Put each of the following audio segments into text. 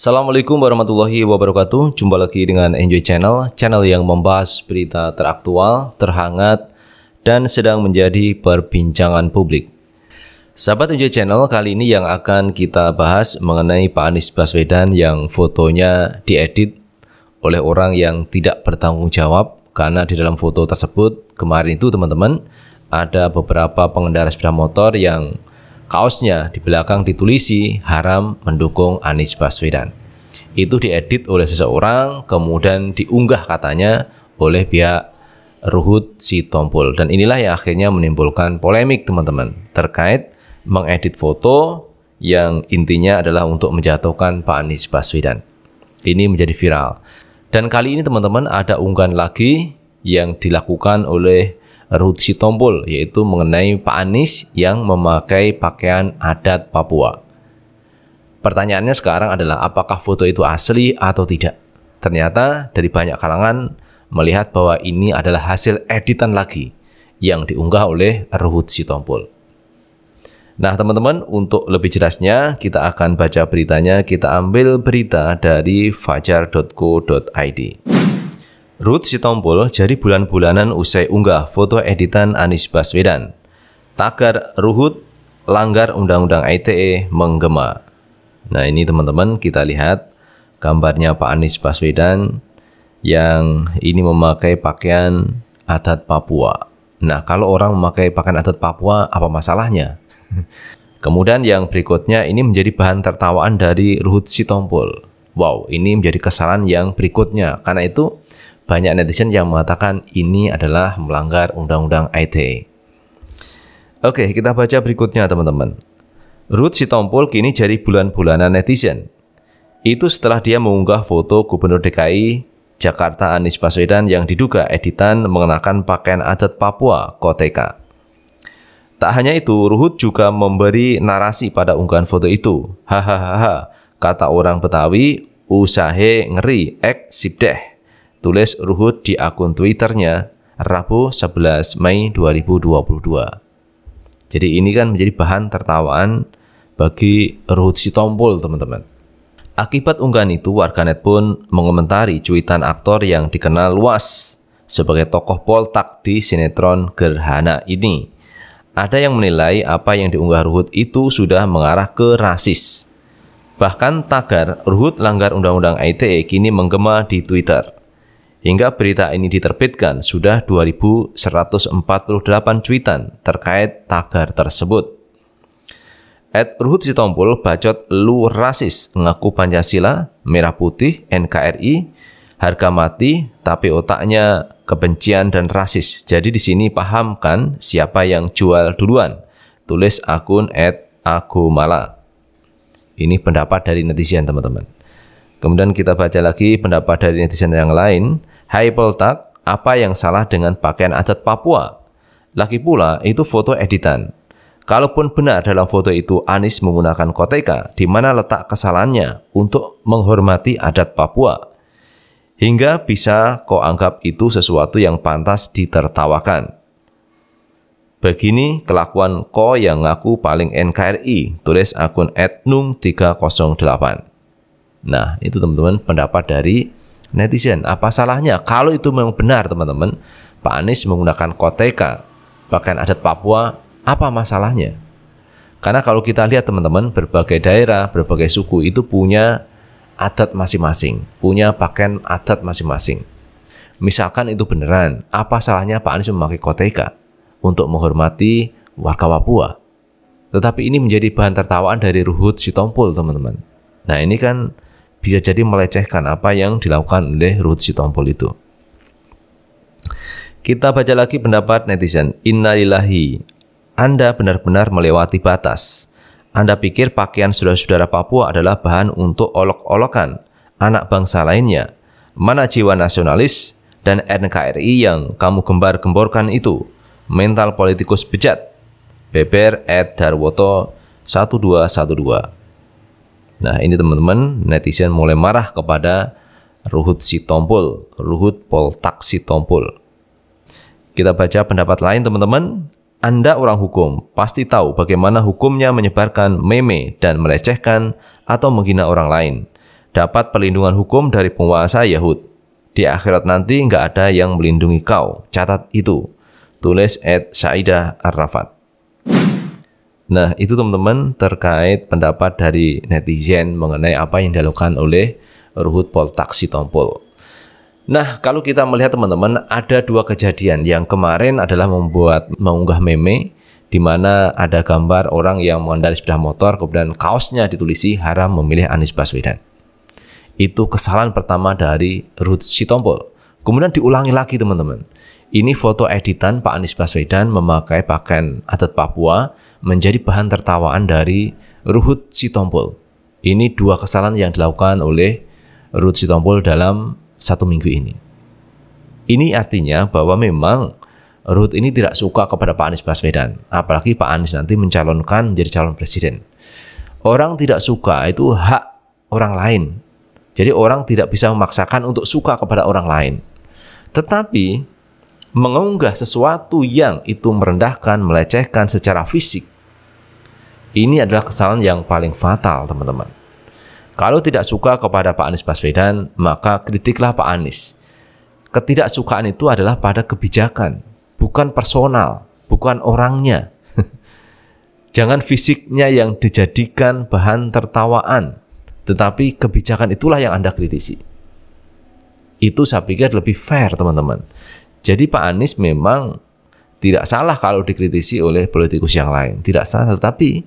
Assalamualaikum warahmatullahi wabarakatuh. Jumpa lagi dengan Enjoy Channel, channel yang membahas berita teraktual, terhangat, dan sedang menjadi perbincangan publik. Sahabat Enjoy Channel, kali ini yang akan kita bahas mengenai Pak Anies Baswedan yang fotonya diedit oleh orang yang tidak bertanggung jawab karena di dalam foto tersebut kemarin itu teman-teman ada beberapa pengendara sepeda motor yang Kaosnya di belakang ditulisi haram mendukung Anies Baswedan. Itu diedit oleh seseorang, kemudian diunggah katanya oleh pihak Ruhut Sitompul. Dan inilah yang akhirnya menimbulkan polemik teman-teman terkait mengedit foto yang intinya adalah untuk menjatuhkan Pak Anies Baswedan. Ini menjadi viral. Dan kali ini teman-teman ada unggahan lagi yang dilakukan oleh Ruth Sitompul yaitu mengenai Pak Anies yang memakai pakaian adat Papua. Pertanyaannya sekarang adalah apakah foto itu asli atau tidak? Ternyata dari banyak kalangan melihat bahwa ini adalah hasil editan lagi yang diunggah oleh Ruhut Sitompul. Nah teman-teman untuk lebih jelasnya kita akan baca beritanya kita ambil berita dari fajar.co.id Ruth Sitompul jadi bulan-bulanan usai unggah foto editan Anies Baswedan. Tagar Ruhut langgar Undang-Undang ITE menggema. Nah ini teman-teman kita lihat gambarnya Pak Anies Baswedan yang ini memakai pakaian adat Papua. Nah kalau orang memakai pakaian adat Papua apa masalahnya? Kemudian yang berikutnya ini menjadi bahan tertawaan dari Ruhut Sitompul. Wow, ini menjadi kesalahan yang berikutnya. Karena itu banyak netizen yang mengatakan ini adalah melanggar Undang-Undang ITE. Oke, kita baca berikutnya teman-teman. Ruth Sitompul kini jadi bulan-bulanan netizen. Itu setelah dia mengunggah foto Gubernur DKI Jakarta Anies Baswedan yang diduga editan mengenakan pakaian adat Papua, Koteka. Tak hanya itu, Ruhut juga memberi narasi pada unggahan foto itu. Hahaha, kata orang Betawi, usahe ngeri ek sibdeh tulis Ruhut di akun Twitternya Rabu 11 Mei 2022. Jadi ini kan menjadi bahan tertawaan bagi Ruhut Sitompul teman-teman. Akibat unggahan itu, warganet pun mengomentari cuitan aktor yang dikenal luas sebagai tokoh poltak di sinetron Gerhana ini. Ada yang menilai apa yang diunggah Ruhut itu sudah mengarah ke rasis. Bahkan tagar Ruhut langgar Undang-Undang ITE kini menggema di Twitter. Hingga berita ini diterbitkan, sudah 2.148 cuitan terkait tagar tersebut. Ed Ruhut Sitompul bacot lu rasis, ngaku Pancasila, Merah Putih, NKRI, harga mati, tapi otaknya kebencian dan rasis. Jadi di sini pahamkan siapa yang jual duluan. Tulis akun at agumala. Ini pendapat dari netizen teman-teman. Kemudian kita baca lagi pendapat dari netizen yang lain. Hai Poltak, apa yang salah dengan pakaian adat Papua? Lagi pula, itu foto editan. Kalaupun benar dalam foto itu Anis menggunakan koteka, di mana letak kesalahannya untuk menghormati adat Papua. Hingga bisa kau anggap itu sesuatu yang pantas ditertawakan. Begini kelakuan kau yang ngaku paling NKRI, tulis akun etnung 308. Nah, itu teman-teman pendapat dari netizen. Apa salahnya kalau itu memang benar, teman-teman? Pak Anies menggunakan koteka, pakaian adat Papua, apa masalahnya? Karena kalau kita lihat teman-teman, berbagai daerah, berbagai suku itu punya adat masing-masing, punya pakaian adat masing-masing. Misalkan itu beneran, apa salahnya Pak Anies memakai koteka untuk menghormati warga Papua? Tetapi ini menjadi bahan tertawaan dari Ruhut Sitompul, teman-teman. Nah, ini kan bisa jadi melecehkan apa yang dilakukan oleh Ruth Sitompul itu. Kita baca lagi pendapat netizen. Innalillahi, Anda benar-benar melewati batas. Anda pikir pakaian saudara-saudara Papua adalah bahan untuk olok-olokan anak bangsa lainnya. Mana jiwa nasionalis dan NKRI yang kamu gembar-gemborkan itu? Mental politikus bejat. Beber Ed Darwoto 1212 Nah ini teman-teman netizen mulai marah kepada Ruhut Sitompul, Ruhut Poltak Sitompul. Kita baca pendapat lain teman-teman. Anda orang hukum pasti tahu bagaimana hukumnya menyebarkan meme dan melecehkan atau menghina orang lain. Dapat perlindungan hukum dari penguasa Yahud. Di akhirat nanti nggak ada yang melindungi kau. Catat itu. Tulis at Saidah Arrafat. Nah, itu teman-teman terkait pendapat dari netizen mengenai apa yang dilakukan oleh Ruhut Poltak Sitompul. Nah, kalau kita melihat teman-teman, ada dua kejadian. Yang kemarin adalah membuat mengunggah meme di mana ada gambar orang yang mengendarai sepeda motor kemudian kaosnya ditulisi haram memilih Anies Baswedan. Itu kesalahan pertama dari Ruhut Sitompul. Kemudian diulangi lagi teman-teman. Ini foto editan Pak Anies Baswedan memakai pakaian adat Papua menjadi bahan tertawaan dari Ruhut Sitompul. Ini dua kesalahan yang dilakukan oleh Ruhut Sitompul dalam satu minggu ini. Ini artinya bahwa memang Ruhut ini tidak suka kepada Pak Anies Baswedan, apalagi Pak Anies nanti mencalonkan menjadi calon presiden. Orang tidak suka itu hak orang lain. Jadi orang tidak bisa memaksakan untuk suka kepada orang lain. Tetapi mengunggah sesuatu yang itu merendahkan, melecehkan secara fisik. Ini adalah kesalahan yang paling fatal, teman-teman. Kalau tidak suka kepada Pak Anies Baswedan, maka kritiklah Pak Anies. Ketidaksukaan itu adalah pada kebijakan, bukan personal, bukan orangnya. Jangan fisiknya yang dijadikan bahan tertawaan, tetapi kebijakan itulah yang Anda kritisi. Itu saya pikir lebih fair, teman-teman. Jadi Pak Anies memang tidak salah kalau dikritisi oleh politikus yang lain, tidak salah. Tetapi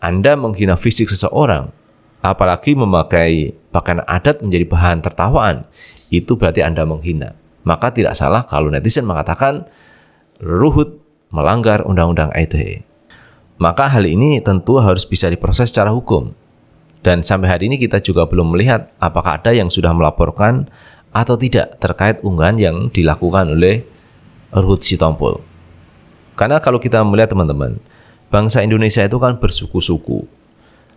Anda menghina fisik seseorang, apalagi memakai pakaian adat menjadi bahan tertawaan, itu berarti Anda menghina. Maka tidak salah kalau netizen mengatakan Ruhut melanggar Undang-Undang ITE. Maka hal ini tentu harus bisa diproses secara hukum. Dan sampai hari ini kita juga belum melihat apakah ada yang sudah melaporkan atau tidak terkait unggahan yang dilakukan oleh Ruhut Sitompul. Karena kalau kita melihat teman-teman, bangsa Indonesia itu kan bersuku-suku.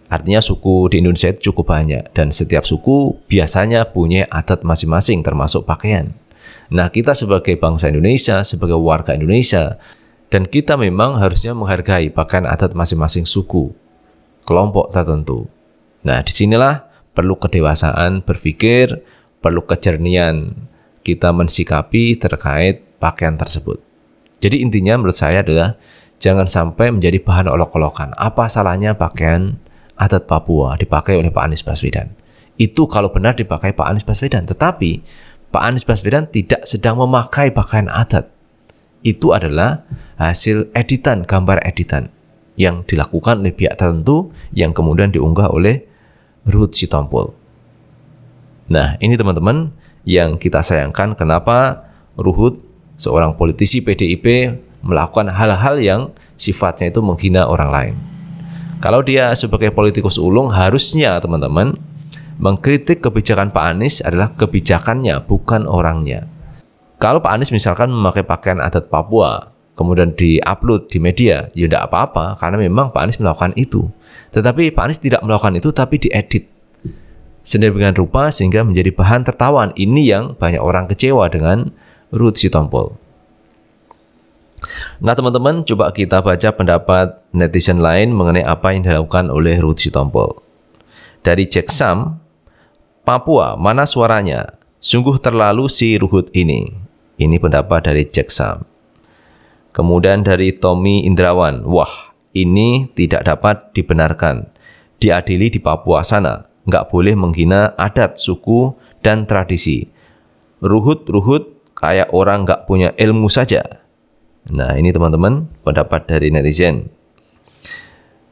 Artinya suku di Indonesia itu cukup banyak dan setiap suku biasanya punya adat masing-masing termasuk pakaian. Nah, kita sebagai bangsa Indonesia, sebagai warga Indonesia, dan kita memang harusnya menghargai pakaian adat masing-masing suku, kelompok tertentu. Nah, disinilah perlu kedewasaan berpikir perlu kejernian kita mensikapi terkait pakaian tersebut. Jadi intinya menurut saya adalah jangan sampai menjadi bahan olok-olokan. Apa salahnya pakaian adat Papua dipakai oleh Pak Anies Baswedan? Itu kalau benar dipakai Pak Anies Baswedan, tetapi Pak Anies Baswedan tidak sedang memakai pakaian adat. Itu adalah hasil editan, gambar editan yang dilakukan oleh pihak tertentu yang kemudian diunggah oleh Ruth Sitompul. Nah, ini teman-teman yang kita sayangkan kenapa Ruhut seorang politisi PDIP melakukan hal-hal yang sifatnya itu menghina orang lain. Kalau dia sebagai politikus ulung harusnya teman-teman mengkritik kebijakan Pak Anies adalah kebijakannya bukan orangnya. Kalau Pak Anies misalkan memakai pakaian adat Papua kemudian diupload di media, ya tidak apa-apa karena memang Pak Anies melakukan itu. Tetapi Pak Anies tidak melakukan itu tapi diedit sedemikian rupa sehingga menjadi bahan tertawan. Ini yang banyak orang kecewa dengan Ruth Sitompul. Nah teman-teman, coba kita baca pendapat netizen lain mengenai apa yang dilakukan oleh Ruth Sitompul. Dari Jack Sam, Papua, mana suaranya? Sungguh terlalu si Ruhut ini. Ini pendapat dari Jack Sam. Kemudian dari Tommy Indrawan, wah ini tidak dapat dibenarkan. Diadili di Papua sana nggak boleh menghina adat, suku, dan tradisi. Ruhut-ruhut kayak orang nggak punya ilmu saja. Nah ini teman-teman pendapat dari netizen.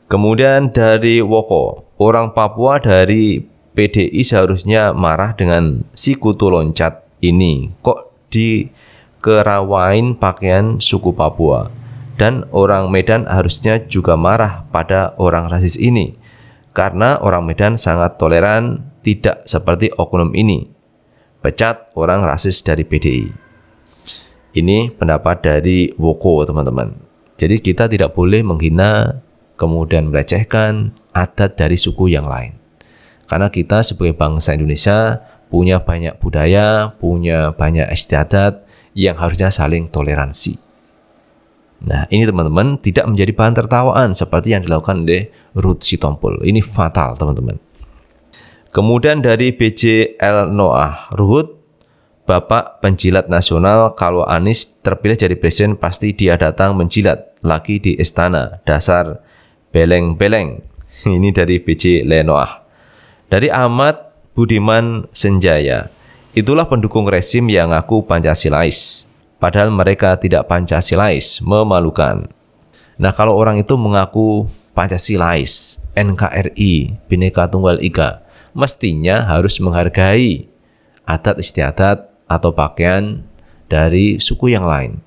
Kemudian dari Woko, orang Papua dari PDI seharusnya marah dengan si kutu loncat ini. Kok di kerawain pakaian suku Papua? Dan orang Medan harusnya juga marah pada orang rasis ini. Karena orang Medan sangat toleran, tidak seperti oknum ini. Pecat orang rasis dari PDI. Ini pendapat dari Woko, teman-teman. Jadi kita tidak boleh menghina, kemudian melecehkan adat dari suku yang lain. Karena kita sebagai bangsa Indonesia punya banyak budaya, punya banyak istiadat yang harusnya saling toleransi. Nah, ini teman-teman tidak menjadi bahan tertawaan seperti yang dilakukan oleh Ruth Sitompul. Ini fatal, teman-teman. Kemudian dari BJL Noah, Ruth Bapak Penjilat Nasional, kalau Anies terpilih jadi presiden pasti dia datang menjilat lagi di istana. Dasar beleng-beleng. Ini dari BJ Lenoah. Dari Ahmad Budiman Senjaya. Itulah pendukung resim yang aku Pancasilais padahal mereka tidak Pancasilais, memalukan. Nah, kalau orang itu mengaku Pancasilais, NKRI, Bhinneka Tunggal Ika, mestinya harus menghargai adat istiadat atau pakaian dari suku yang lain.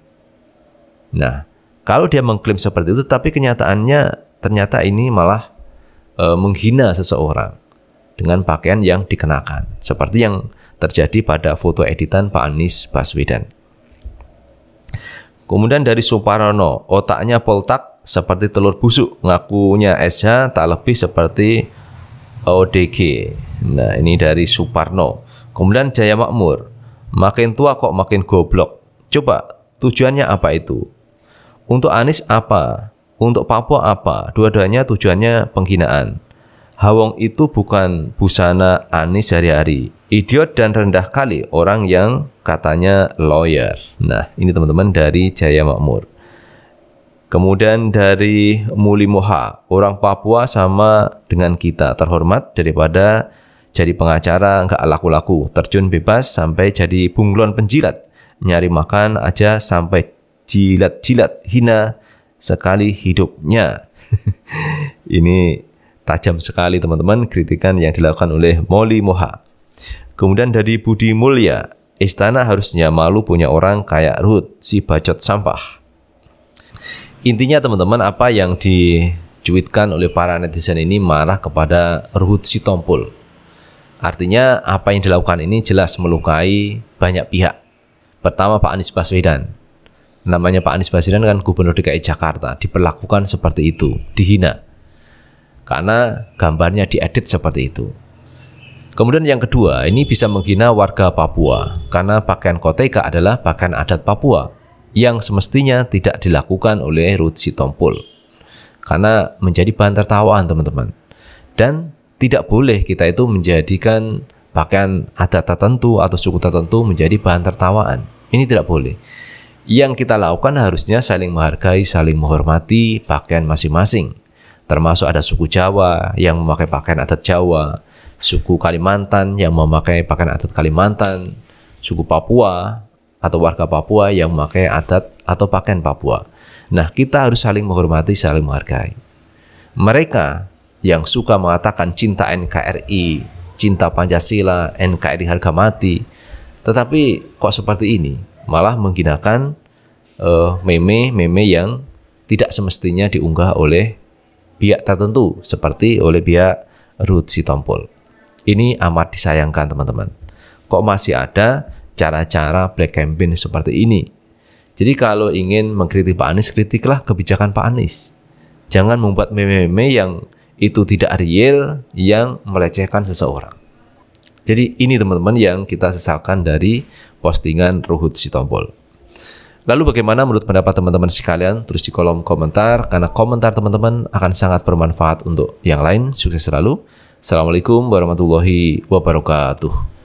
Nah, kalau dia mengklaim seperti itu tapi kenyataannya ternyata ini malah e, menghina seseorang dengan pakaian yang dikenakan, seperti yang terjadi pada foto editan Pak Anies Baswedan. Kemudian dari Suparno, otaknya poltak seperti telur busuk, ngakunya SH tak lebih seperti ODG. Nah, ini dari Suparno. Kemudian Jaya Makmur, makin tua kok makin goblok. Coba tujuannya apa itu? Untuk Anies apa? Untuk Papua apa? Dua-duanya tujuannya penghinaan. Hawong itu bukan busana Anis sehari-hari. Idiot dan rendah kali orang yang katanya lawyer. Nah, ini teman-teman dari Jaya Makmur. Kemudian dari Muli Moha, orang Papua sama dengan kita, terhormat daripada jadi pengacara nggak laku-laku, terjun bebas sampai jadi bunglon penjilat, nyari makan aja sampai jilat-jilat hina sekali hidupnya. ini Tajam sekali teman-teman kritikan yang dilakukan oleh Molly Moha. Kemudian dari Budi Mulya, istana harusnya malu punya orang kayak Ruth si bacot sampah. Intinya teman-teman apa yang dicuitkan oleh para netizen ini marah kepada Ruth si Sitompul. Artinya apa yang dilakukan ini jelas melukai banyak pihak. Pertama Pak Anies Baswedan. Namanya Pak Anies Baswedan kan Gubernur DKI Jakarta diperlakukan seperti itu, dihina karena gambarnya diedit seperti itu. Kemudian yang kedua, ini bisa menghina warga Papua karena pakaian koteka adalah pakaian adat Papua yang semestinya tidak dilakukan oleh Ruth Sitompul karena menjadi bahan tertawaan teman-teman. Dan tidak boleh kita itu menjadikan pakaian adat tertentu atau suku tertentu menjadi bahan tertawaan. Ini tidak boleh. Yang kita lakukan harusnya saling menghargai, saling menghormati pakaian masing-masing Termasuk ada suku Jawa yang memakai pakaian adat Jawa, suku Kalimantan yang memakai pakaian adat Kalimantan, suku Papua atau warga Papua yang memakai adat atau pakaian Papua. Nah, kita harus saling menghormati, saling menghargai. Mereka yang suka mengatakan cinta NKRI, cinta Pancasila, NKRI harga mati, tetapi kok seperti ini? Malah menggunakan eh, meme-meme uh, yang tidak semestinya diunggah oleh pihak tertentu seperti oleh pihak Ruth Sitompul. Ini amat disayangkan teman-teman. Kok masih ada cara-cara black campaign seperti ini? Jadi kalau ingin mengkritik Pak Anies, kritiklah kebijakan Pak Anies. Jangan membuat meme-meme yang itu tidak real, yang melecehkan seseorang. Jadi ini teman-teman yang kita sesalkan dari postingan Ruhut Sitompul. Lalu bagaimana menurut pendapat teman-teman sekalian? Tulis di kolom komentar karena komentar teman-teman akan sangat bermanfaat untuk yang lain. Sukses selalu. Assalamualaikum warahmatullahi wabarakatuh.